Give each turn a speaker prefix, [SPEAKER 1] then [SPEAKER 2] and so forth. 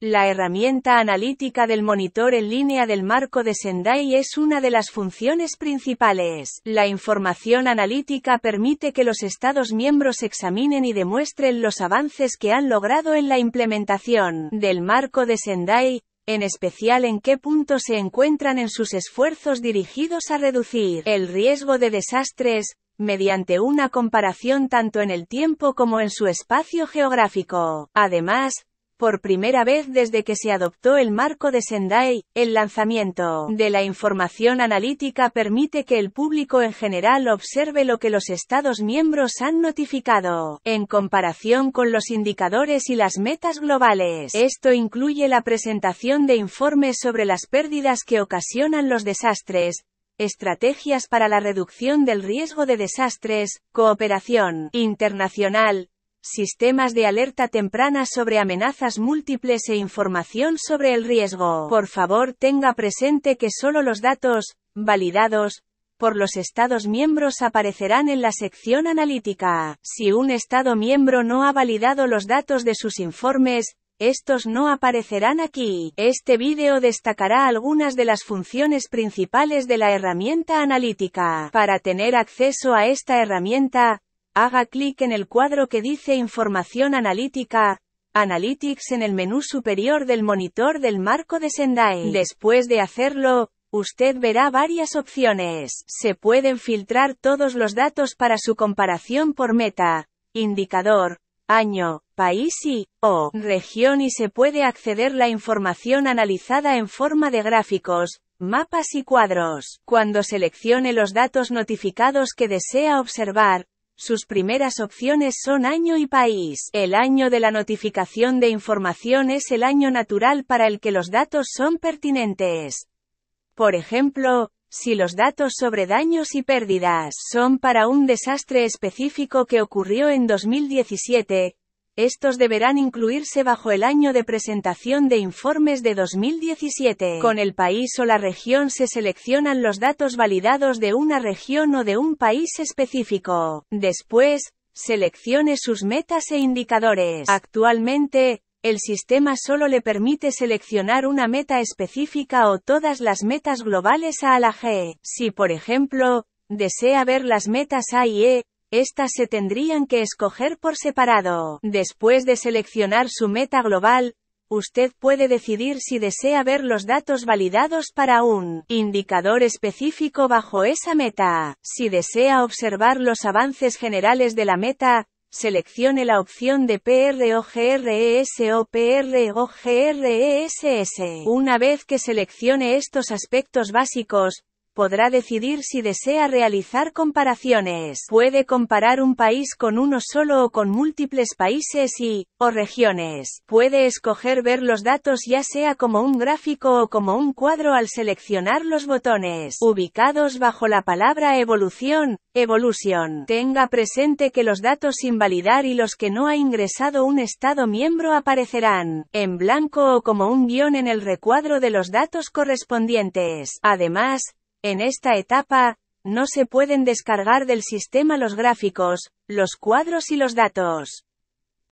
[SPEAKER 1] La herramienta analítica del monitor en línea del marco de Sendai es una de las funciones principales. La información analítica permite que los Estados miembros examinen y demuestren los avances que han logrado en la implementación del marco de Sendai, en especial en qué punto se encuentran en sus esfuerzos dirigidos a reducir el riesgo de desastres, mediante una comparación tanto en el tiempo como en su espacio geográfico. Además, por primera vez desde que se adoptó el marco de Sendai, el lanzamiento de la información analítica permite que el público en general observe lo que los Estados miembros han notificado, en comparación con los indicadores y las metas globales. Esto incluye la presentación de informes sobre las pérdidas que ocasionan los desastres, estrategias para la reducción del riesgo de desastres, cooperación internacional, Sistemas de alerta temprana sobre amenazas múltiples e información sobre el riesgo. Por favor, tenga presente que solo los datos, validados, por los Estados miembros aparecerán en la sección analítica. Si un Estado miembro no ha validado los datos de sus informes, estos no aparecerán aquí. Este vídeo destacará algunas de las funciones principales de la herramienta analítica. Para tener acceso a esta herramienta, haga clic en el cuadro que dice Información analítica, Analytics en el menú superior del monitor del marco de Sendai. Después de hacerlo, usted verá varias opciones. Se pueden filtrar todos los datos para su comparación por meta, indicador, año, país y, o, región y se puede acceder la información analizada en forma de gráficos, mapas y cuadros. Cuando seleccione los datos notificados que desea observar, sus primeras opciones son año y país. El año de la notificación de información es el año natural para el que los datos son pertinentes. Por ejemplo, si los datos sobre daños y pérdidas son para un desastre específico que ocurrió en 2017, estos deberán incluirse bajo el año de presentación de informes de 2017. Con el país o la región se seleccionan los datos validados de una región o de un país específico. Después, seleccione sus metas e indicadores. Actualmente, el sistema solo le permite seleccionar una meta específica o todas las metas globales a la G. Si por ejemplo, desea ver las metas A y E, estas se tendrían que escoger por separado. Después de seleccionar su meta global, usted puede decidir si desea ver los datos validados para un indicador específico bajo esa meta. Si desea observar los avances generales de la meta, seleccione la opción de PROGRES o PROGRESS. E Una vez que seleccione estos aspectos básicos, podrá decidir si desea realizar comparaciones. Puede comparar un país con uno solo o con múltiples países y, o regiones. Puede escoger ver los datos ya sea como un gráfico o como un cuadro al seleccionar los botones ubicados bajo la palabra evolución, evolución. Tenga presente que los datos sin validar y los que no ha ingresado un Estado miembro aparecerán en blanco o como un guión en el recuadro de los datos correspondientes. Además, en esta etapa, no se pueden descargar del sistema los gráficos, los cuadros y los datos.